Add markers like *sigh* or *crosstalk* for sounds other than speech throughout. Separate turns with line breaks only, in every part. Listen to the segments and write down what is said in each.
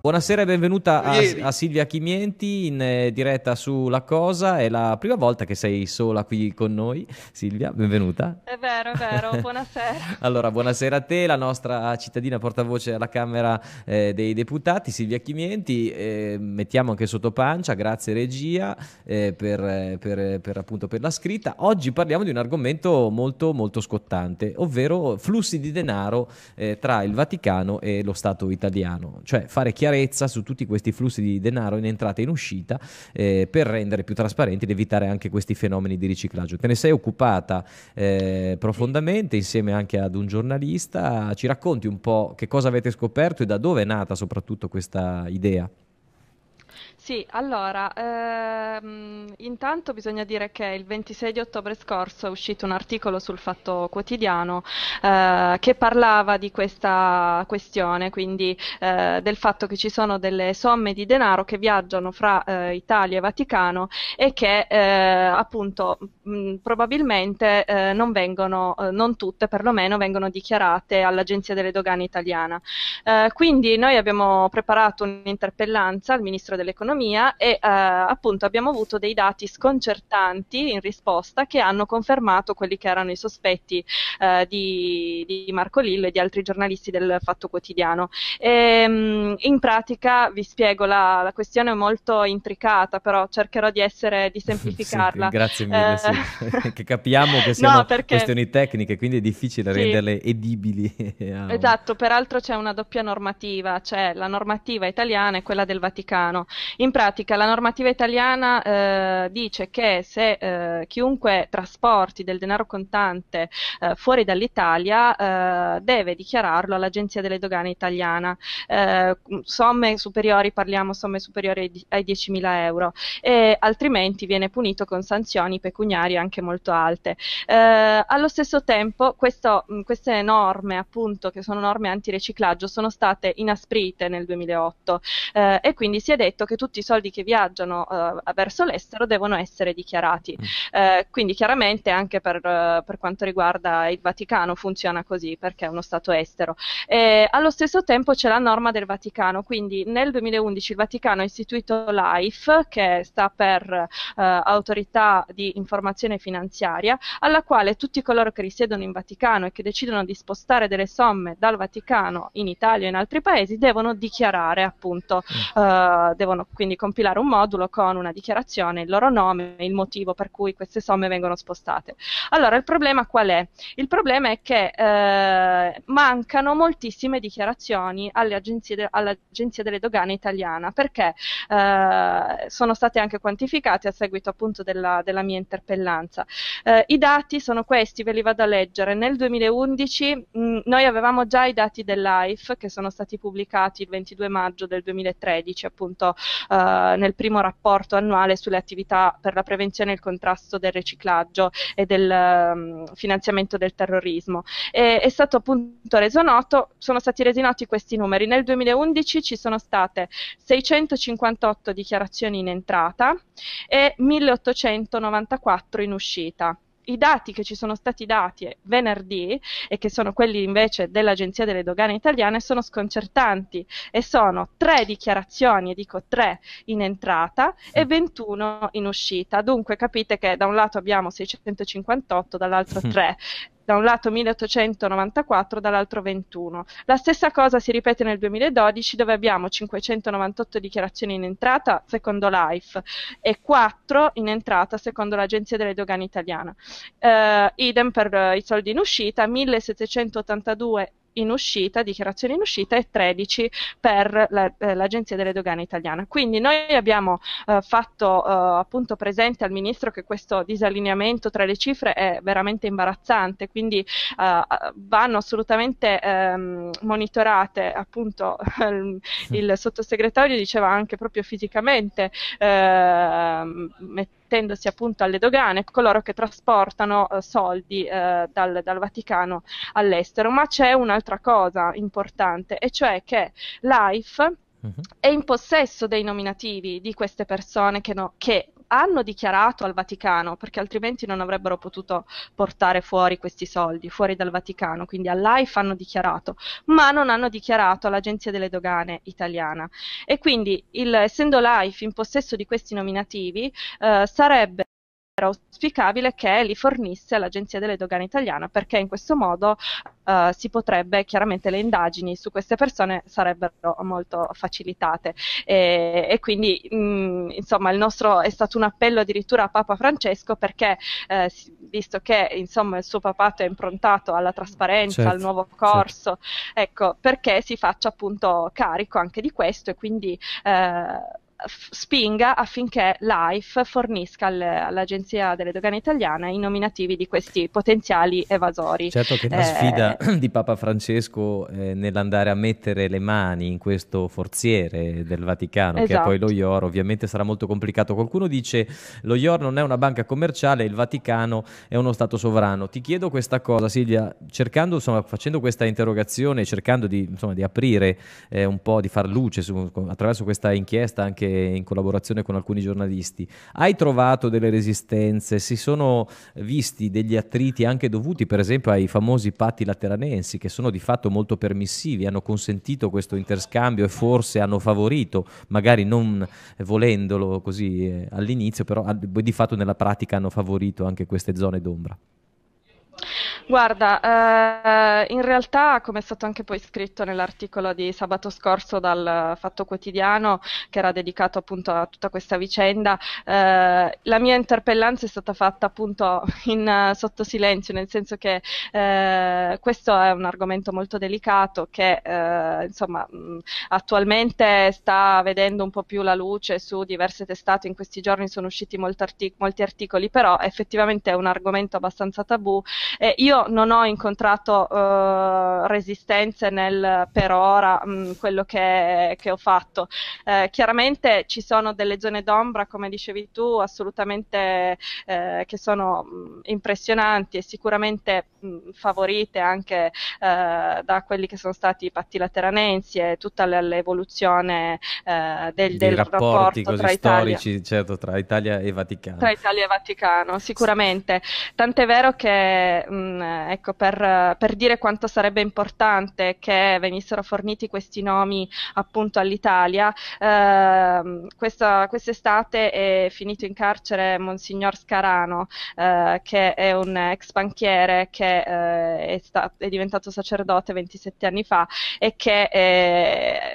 Buonasera e benvenuta a, a Silvia Chimienti in eh, diretta su La Cosa. È la prima volta che sei sola qui con noi. Silvia, benvenuta.
È vero, è vero. *laughs* Buonasera.
allora, buonasera a te, la nostra cittadina portavoce alla Camera eh, dei Deputati, Silvia Chimienti. Eh, mettiamo anche sotto pancia, grazie regia eh, per, eh, per, eh, per, appunto, per la scritta. Oggi parliamo di un argomento molto, molto scottante, ovvero flussi di denaro tra il Vaticano e lo Stato italiano. Cioè fare chiaramente chiarezza su tutti questi flussi di denaro in entrata e in uscita eh, per rendere più trasparenti ed evitare anche questi fenomeni di riciclaggio. Te ne sei occupata eh, profondamente insieme anche ad un giornalista, ci racconti un po' che cosa avete scoperto e da dove è nata soprattutto questa idea?
Sì, allora, ehm, intanto bisogna dire che il 26 di ottobre scorso è uscito un articolo sul Fatto Quotidiano eh, che parlava di questa questione, quindi eh, del fatto che ci sono delle somme di denaro che viaggiano fra eh, Italia e Vaticano e che eh, appunto mh, probabilmente eh, non vengono, eh, non tutte perlomeno, vengono dichiarate all'Agenzia delle Dogane italiana. quindi noi abbiamo preparato un'interpellanza al Ministro dell'Economia economia e eh, appunto abbiamo avuto dei dati sconcertanti in risposta che hanno confermato quelli che erano i sospetti eh, di, di, Marco Lillo e di altri giornalisti del Fatto Quotidiano. E, ehm, in pratica vi spiego, la, la, questione è molto intricata, però cercherò di, essere, di *laughs* semplificarla. Eh, sì, grazie mille, eh...
sì. che capiamo che sono no, perché... questioni tecniche, quindi è difficile sì. renderle edibili. *laughs* Ah, oh. esatto,
peraltro c'è una doppia normativa, c'è la normativa italiana e quella del Vaticano. In in pratica la normativa italiana eh, dice che se eh, chiunque trasporti del denaro contante eh, fuori dall'Italia eh, deve dichiararlo all'Agenzia delle Dogane italiana, eh, somme superiori, parliamo somme superiori ai 10.000 euro, e altrimenti viene punito con sanzioni pecuniarie anche molto alte. Eh, allo stesso tempo questo, queste norme, appunto, che sono norme antiriciclaggio, sono state inasprite nel 2008 e quindi si è detto che tutti tutti i soldi che viaggiano eh, verso l'estero devono essere dichiarati. Mm. Eh, quindi chiaramente anche per, eh, per, quanto riguarda il Vaticano funziona così perché è uno Stato estero. E allo stesso tempo c'è la norma del Vaticano, quindi nel 2011 il Vaticano ha istituito LIFE, che sta per eh, Autorità di Informazione Finanziaria, alla quale tutti coloro che risiedono in Vaticano e che decidono di spostare delle somme dal Vaticano in Italia o in altri paesi devono dichiarare appunto, mm. eh, devono quindi compilare un modulo con una dichiarazione, il loro nome il motivo per cui queste somme vengono spostate. Allora, il problema qual è? Il problema è che eh, mancano moltissime dichiarazioni de- all'Agenzia delle Dogane italiana, perché eh, sono state anche quantificate a seguito appunto della, della mia interpellanza. Eh, I dati sono questi, ve li vado a leggere. Nel 2011 mh, mm, noi avevamo già i dati dell'AIF che sono stati pubblicati il 22 maggio del 2013, appunto eh, nel primo rapporto annuale sulle attività per la prevenzione e il contrasto del riciclaggio e del um, finanziamento del terrorismo. E, è stato appunto reso noto, sono stati resi noti questi numeri. Nel 2011 ci sono state 658 dichiarazioni in entrata e 1894 in uscita i dati che ci sono stati dati venerdì e che sono quelli invece dell'Agenzia delle Dogane Italiane sono sconcertanti e sono tre dichiarazioni, e dico tre in entrata e 21 in uscita. Dunque capite che da un lato abbiamo 658, dall'altro 3. Mm da un lato 1894, dall'altro 21. La stessa cosa si ripete nel 2012 dove abbiamo 598 dichiarazioni in entrata secondo l'AIF e 4 in entrata secondo l'Agenzia delle Dogane Italiana. Uh, idem per uh, i soldi in uscita, 1782 in uscita, dichiarazioni in uscita e 13 per la, eh, l'Agenzia delle Dogane Italiana. Quindi noi abbiamo eh, fatto eh, appunto presente al Ministro che questo disallineamento tra le cifre è veramente imbarazzante, quindi eh, vanno assolutamente ehm, monitorate appunto *laughs* il sottosegretario diceva anche proprio fisicamente ehm, rimettendosi appunto alle dogane, coloro che trasportano eh, soldi eh, dal, dal, Vaticano all'estero. Ma c'è un'altra cosa importante, e cioè che Life uh-huh. Mhm. è in possesso dei nominativi di queste persone che, no, che hanno dichiarato al Vaticano, perché altrimenti non avrebbero potuto portare fuori questi soldi, fuori dal Vaticano, quindi all'AIFA hanno dichiarato, ma non hanno dichiarato all'Agenzia delle Dogane italiana. E quindi, il, essendo l'AIFA in possesso di questi nominativi, eh, sarebbe era auspicabile che li fornisse all'Agenzia delle Dogane Italiana perché in questo modo eh, si potrebbe, chiaramente le indagini su queste persone sarebbero molto facilitate e, e quindi mh, mm, insomma il nostro è stato un appello addirittura a Papa Francesco perché eh, visto che insomma il suo papato è improntato alla trasparenza, certo, al nuovo corso, certo. ecco perché si faccia appunto carico anche di questo e quindi eh, spinga affinché LIFE fornisca al, all'Agenzia delle Dogane Italiane i nominativi di questi potenziali evasori. Certo che la eh... sfida
*clears throat* di Papa Francesco eh, nell'andare a mettere le mani in questo forziere del Vaticano, esatto. che è poi lo esatto. IOR, ovviamente sarà molto complicato. Qualcuno dice lo IOR non è una banca commerciale, il Vaticano è uno Stato sovrano. Ti chiedo questa cosa Silvia, cercando, insomma, facendo questa interrogazione, cercando di, insomma, di aprire eh, un po', di far luce su, attraverso questa inchiesta anche in collaborazione con alcuni giornalisti, hai trovato delle resistenze? Si sono visti degli attriti anche dovuti per esempio ai famosi patti lateranensi che sono di fatto molto permissivi, hanno consentito questo interscambio e forse hanno favorito, magari non volendolo così eh, all'inizio, però di fatto nella pratica hanno favorito anche queste zone d'ombra.
Guarda, eh, in realtà, come è stato anche poi scritto nell'articolo di sabato scorso dal Fatto Quotidiano, che era dedicato appunto a tutta questa vicenda, eh, la mia interpellanza è stata fatta appunto in uh, eh, sottosilenzio, nel senso che eh, questo è un argomento molto delicato che eh, insomma mh, attualmente sta vedendo un po' più la luce su diverse testate, in questi giorni sono usciti molti, artic- molti articoli, però effettivamente è un argomento abbastanza tabù. io non ho incontrato uh, resistenze nel per ora mh, mm, quello che, che, ho fatto. Eh, chiaramente ci sono delle zone d'ombra, come dicevi tu, assolutamente eh, che sono mh, mm, impressionanti e sicuramente mh, mm, favorite anche eh, da quelli che sono stati i patti lateranensi e tutta l'evoluzione eh, del, del rapporti tra storici, Italia.
certo, tra Italia e Vaticano. Tra
Italia e Vaticano, sicuramente. Tant'è vero che mh, eh, ecco, per, eh, per, dire quanto sarebbe importante che venissero forniti questi nomi appunto all'Italia. Eh, questa, quest'estate è finito in carcere Monsignor Scarano, eh, che è un ex banchiere che eh, è, sta- è, diventato sacerdote 27 anni fa e che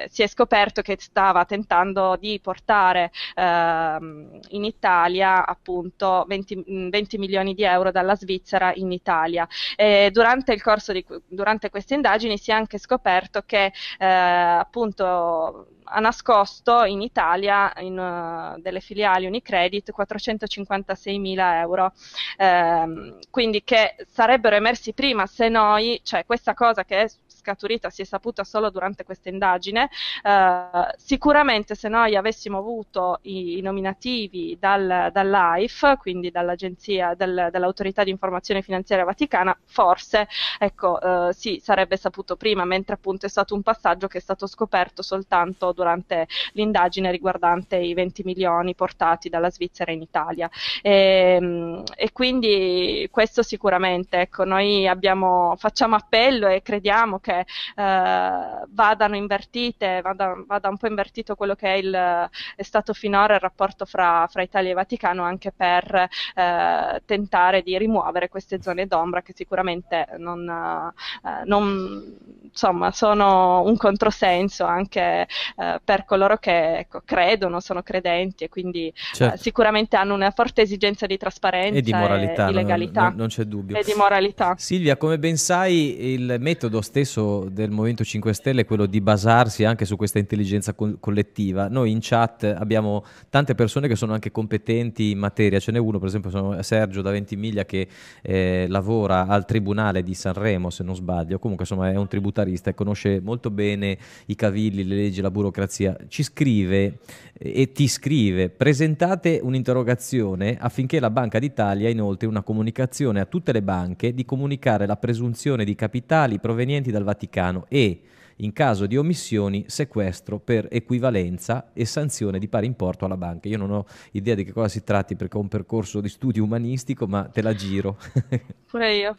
si è scoperto che stava tentando di portare ehm, in Italia appunto 20, 20 milioni di euro dalla Svizzera in Italia. Eh, durante il corso di durante queste indagini si è anche scoperto che eh, appunto ha nascosto in Italia in, uh, delle filiali Unicredit 456 mila euro, ehm, quindi che sarebbero emersi prima se noi, cioè questa cosa che è scaturita si è saputa solo durante questa indagine, eh, sicuramente se noi avessimo avuto i, i nominativi dal, dall'AIF, quindi dall'agenzia, dal, dall'autorità di informazione finanziaria vaticana, forse ecco, eh, sì, sarebbe saputo prima, mentre appunto è stato un passaggio che è stato scoperto soltanto durante l'indagine riguardante i 20 milioni portati dalla Svizzera in Italia. E, ehm, e quindi questo sicuramente, ecco, noi abbiamo, facciamo appello e crediamo che che eh, vadano invertite, vada, vada, un po' invertito quello che è, il, è stato finora il rapporto fra, fra, Italia e Vaticano anche per eh, tentare di rimuovere queste zone d'ombra che sicuramente non, eh, non, insomma, sono un controsenso anche eh, per coloro che ecco, credono, sono credenti e quindi eh, certo. sicuramente hanno una forte esigenza di trasparenza e di moralità, e di legalità. Non, non
c'è dubbio. E di
moralità.
Silvia, come ben sai, il metodo stesso compito del Movimento 5 Stelle è quello di basarsi anche su questa intelligenza co- collettiva. Noi in chat abbiamo tante persone che sono anche competenti in materia, ce n'è uno per esempio Sergio da Ventimiglia che eh, lavora al Tribunale di Sanremo se non sbaglio, comunque insomma è un tributarista e conosce molto bene i cavilli, le leggi, la burocrazia. Ci scrive eh, e ti scrive, presentate un'interrogazione affinché la Banca d'Italia inoltre una comunicazione a tutte le banche di comunicare la presunzione di capitali provenienti dal Vaticano Vaticano e, in caso di omissioni, sequestro per equivalenza e sanzione di pari importo alla banca. Io non ho idea di che cosa si tratti perché ho un percorso di studio umanistico, ma te la giro. *laughs*
Pure io.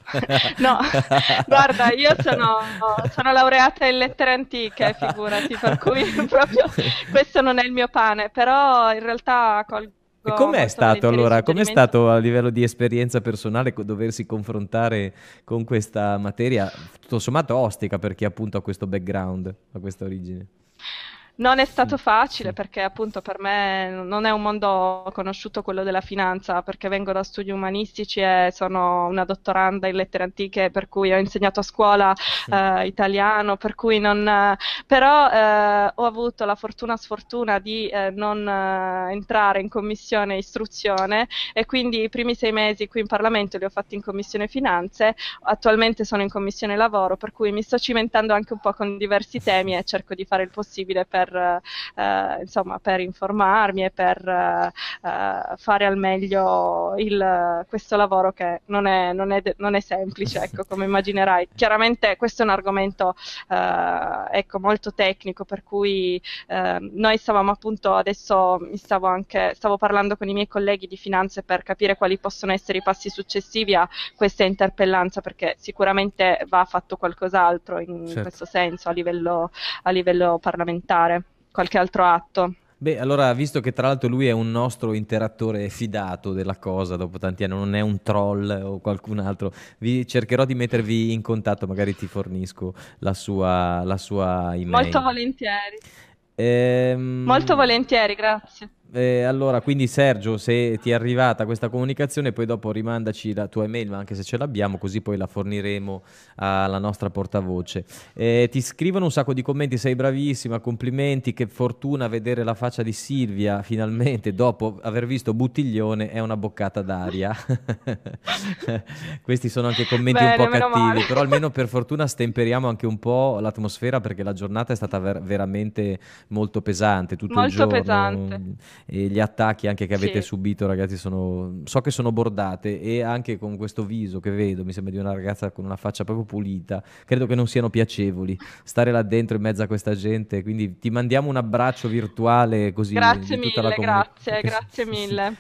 No, *laughs* guarda, io sono, sono, laureata in lettere antiche, figurati, per cui *laughs* proprio questo non è il mio pane, però in realtà colgo Ecco, e com'è stato allora? Com'è stato
a livello di esperienza personale doversi confrontare con questa materia tutto sommato ostica per chi appunto ha questo background, ha questa origine?
Non è stato mm, mm. facile perché appunto per me non è un mondo conosciuto quello della finanza perché vengo da studi umanistici e sono una dottoranda in lettere antiche per cui ho insegnato a scuola eh, italiano per cui non, però eh, ho avuto la fortuna sfortuna di eh, non eh, entrare in commissione istruzione e quindi i primi sei mesi qui in Parlamento li ho fatti in commissione finanze, attualmente sono in commissione lavoro per cui mi sto cimentando anche un po' con diversi temi e cerco di fare il possibile per, eh, insomma, per informarmi e per eh, eh, fare al meglio il, questo lavoro che non è, non è, non è semplice, ecco, come immaginerai. Chiaramente questo è un argomento ecco, molto aspetto tecnico, per cui eh, noi stavamo appunto adesso stavo, anche, stavo parlando con i miei colleghi di finanze per capire quali possono essere i passi successivi a questa interpellanza, perché sicuramente va fatto qualcos'altro in certo. questo senso a livello, a livello parlamentare, qualche altro atto.
Beh, allora, visto che tra l'altro lui è un nostro interattore fidato della cosa dopo tanti anni, non è un troll o qualcun altro, vi cercherò di mettervi in contatto, magari ti fornisco la sua, la sua email. Molto
volentieri.
Ehm... Molto
volentieri, grazie.
Eh, allora, quindi Sergio, se ti è arrivata questa comunicazione, poi dopo rimandaci la tua email, ma anche se ce l'abbiamo, così poi la forniremo alla nostra portavoce. Eh, ti scrivono un sacco di commenti, sei bravissima, complimenti, che fortuna vedere la faccia di Silvia finalmente dopo aver visto Buttiglione è una boccata d'aria. *laughs* Questi sono anche commenti Bene, un po' cattivi, però almeno per fortuna stemperiamo anche un po' l'atmosfera perché la giornata è stata ver- veramente molto pesante tutto molto il giorno. Pesante e gli attacchi anche che avete sì. subito ragazzi sono, so che sono bordate e anche con questo viso che vedo, mi sembra di una ragazza con una faccia proprio pulita, credo che non siano piacevoli stare là dentro in mezzo a questa gente, quindi ti mandiamo un abbraccio virtuale così. Grazie mille, comun- grazie, *laughs* grazie mille.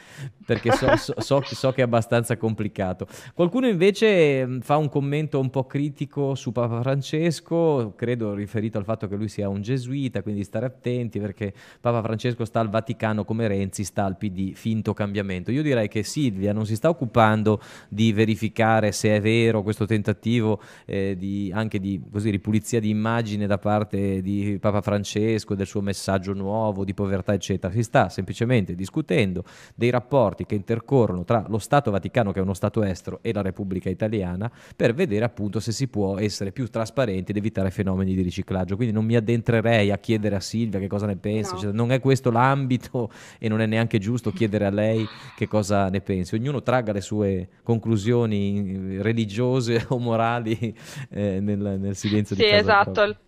Perché so, so, so, so che è abbastanza complicato. Qualcuno invece fa un commento un po' critico su Papa Francesco, credo riferito al fatto che lui sia un gesuita, quindi stare attenti perché Papa Francesco sta al Vaticano italiano come Renzi stalpi di finto cambiamento. Io direi che Silvia non si sta occupando di verificare se è vero questo tentativo eh, di, anche di così, ripulizia di immagine da parte di Papa Francesco, del suo messaggio nuovo, di povertà, eccetera. Si sta semplicemente discutendo dei rapporti che intercorrono tra lo Stato Vaticano, che è uno Stato estero, e la Repubblica Italiana, per vedere appunto se si può essere più trasparenti ed evitare fenomeni di riciclaggio. Quindi non mi addentrerei a chiedere a Silvia che cosa ne pensa, no. cioè, non è questo l'ambito e non è neanche giusto chiedere a lei che cosa ne pensi. Ognuno tragga le sue conclusioni religiose *laughs* o morali eh, nel, nel, silenzio sì, di Sì, esatto. Propria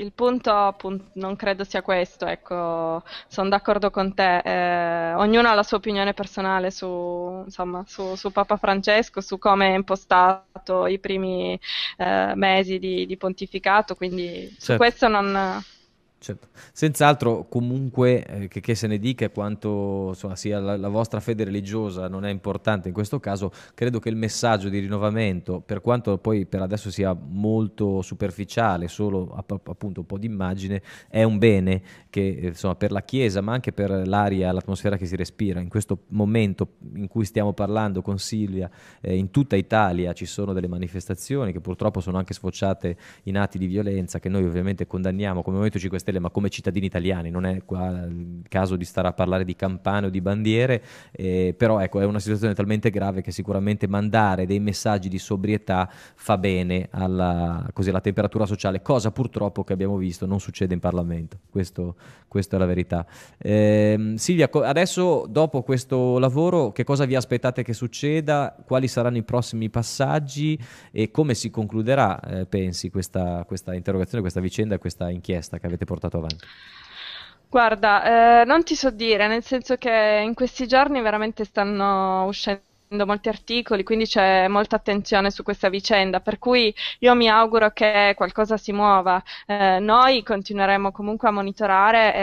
il punto non credo sia questo, ecco, sono d'accordo con te, eh, ognuno ha la sua opinione personale su, insomma, su, su Papa Francesco, su come è impostato i primi eh, mesi di, di, pontificato, quindi certo. su questo non,
Certo. Senz'altro, comunque, eh, che, che, se ne dica quanto insomma, sia la, la, vostra fede religiosa non è importante in questo caso, credo che il messaggio di rinnovamento, per quanto poi per adesso sia molto superficiale, solo appunto un po' di immagine, è un bene che eh, insomma, per la Chiesa, ma anche per l'aria, l'atmosfera che si respira. In questo momento in cui stiamo parlando con Silvia, eh, in tutta Italia ci sono delle manifestazioni che purtroppo sono anche sfociate in atti di violenza che noi ovviamente condanniamo come Movimento 5 Stelle Stelle, ma come cittadini italiani, non è qua il caso di stare a parlare di campane o di bandiere, eh, però ecco, è una situazione talmente grave che sicuramente mandare dei messaggi di sobrietà fa bene alla, così, alla temperatura sociale, cosa purtroppo che abbiamo visto non succede in Parlamento, questo, questa è la verità. Eh, Silvia, adesso dopo questo lavoro che cosa vi aspettate che succeda, quali saranno i prossimi passaggi e come si concluderà, eh, pensi, questa, questa interrogazione, questa vicenda, questa inchiesta che avete portato? portato avanti?
Guarda, eh, non ti so dire, nel senso che in questi giorni veramente stanno uscendo molti articoli, quindi c'è molta attenzione su questa vicenda, per cui io mi auguro che qualcosa si muova. Eh, noi continueremo comunque a monitorare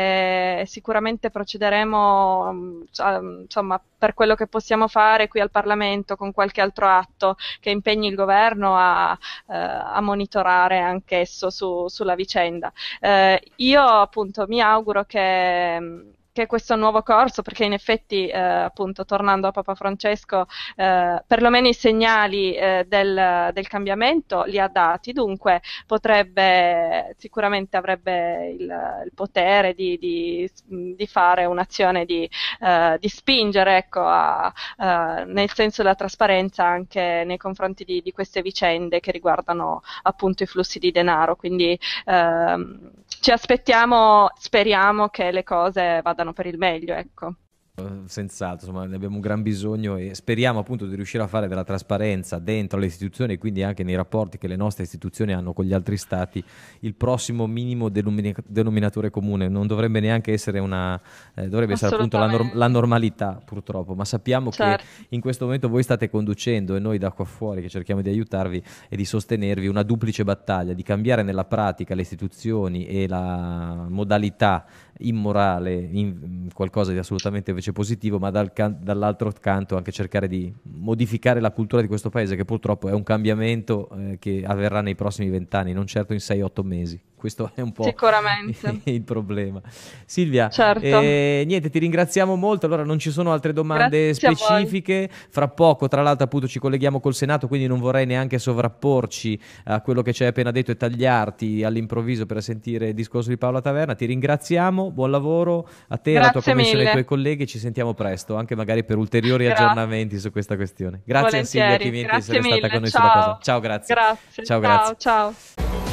e sicuramente procederemo mm, cioè, mm, insomma, per quello che possiamo fare qui al Parlamento con qualche altro atto che impegni il governo a, eh, a monitorare anch'esso su, sulla vicenda. Eh, io appunto mi auguro che mm, che questo nuovo corso, perché in effetti, eh, appunto, tornando a Papa Francesco, eh, perlomeno i segnali eh, del, del, cambiamento li ha dati, dunque potrebbe, sicuramente avrebbe il, il potere di, di, di, fare un'azione di, eh, di spingere, ecco, a, a, nel senso della trasparenza anche nei confronti di, queste vicende che riguardano appunto i flussi di denaro, quindi ehm, ci aspettiamo, speriamo che le cose vadano vadano per il meglio, ecco.
Eh, senz'altro, insomma, ne abbiamo un gran bisogno e speriamo appunto di riuscire a fare della trasparenza dentro le istituzioni e quindi anche nei rapporti che le nostre istituzioni hanno con gli altri stati il prossimo minimo denom- denominatore comune. Non dovrebbe neanche essere una, eh, dovrebbe essere appunto la, nor- la, normalità purtroppo, ma sappiamo certo. che in questo momento voi state conducendo e noi da qua fuori che cerchiamo di aiutarvi e di sostenervi una duplice battaglia, di cambiare nella pratica le istituzioni e la modalità immorale in mm, qualcosa di assolutamente invece positivo, ma dal can- dall'altro canto anche cercare di modificare la cultura di questo paese, che purtroppo è un cambiamento eh, che avverrà nei prossimi vent'anni, non certo in 6-8 mesi questo è un po' Sicuramente. *laughs* il problema. Silvia, certo. eh, niente, ti ringraziamo molto, allora non ci sono altre domande Grazie specifiche, fra poco tra l'altro appunto ci colleghiamo col Senato, quindi non vorrei neanche sovrapporci a quello che ci hai appena detto e tagliarti all'improvviso per sentire il discorso di Paola Taverna, ti ringraziamo, buon lavoro a te, alla tua commissione e ai tuoi colleghi, ci sentiamo presto, anche magari per ulteriori Grazie. aggiornimenti su questa questione. Grazie Volentieri. a Silvia Chimenti per essere mille. stata con noi ciao. sulla cosa. Ciao, grazie. grazie. Ciao, grazie.
ciao.